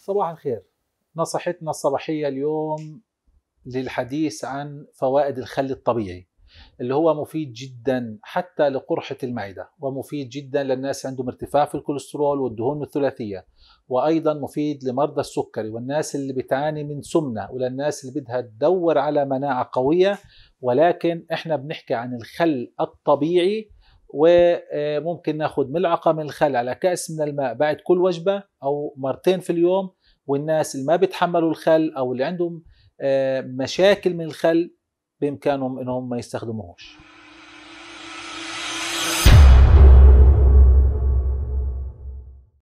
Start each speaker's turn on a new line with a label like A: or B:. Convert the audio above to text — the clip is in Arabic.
A: صباح الخير نصحتنا الصباحية اليوم للحديث عن فوائد الخل الطبيعي اللي هو مفيد جدا حتى لقرحة المعدة ومفيد جدا للناس عندهم ارتفاع في الكوليسترول والدهون الثلاثية وأيضا مفيد لمرضى السكري والناس اللي بتعاني من سمنة وللناس اللي بدها تدور على مناعة قوية ولكن احنا بنحكي عن الخل الطبيعي وممكن ناخد ملعقة من الخل على كأس من الماء بعد كل وجبة أو مرتين في اليوم والناس اللي ما بيتحملوا الخل أو اللي عندهم آه، مشاكل من الخل بإمكانهم إنهم ما يستخدموهوش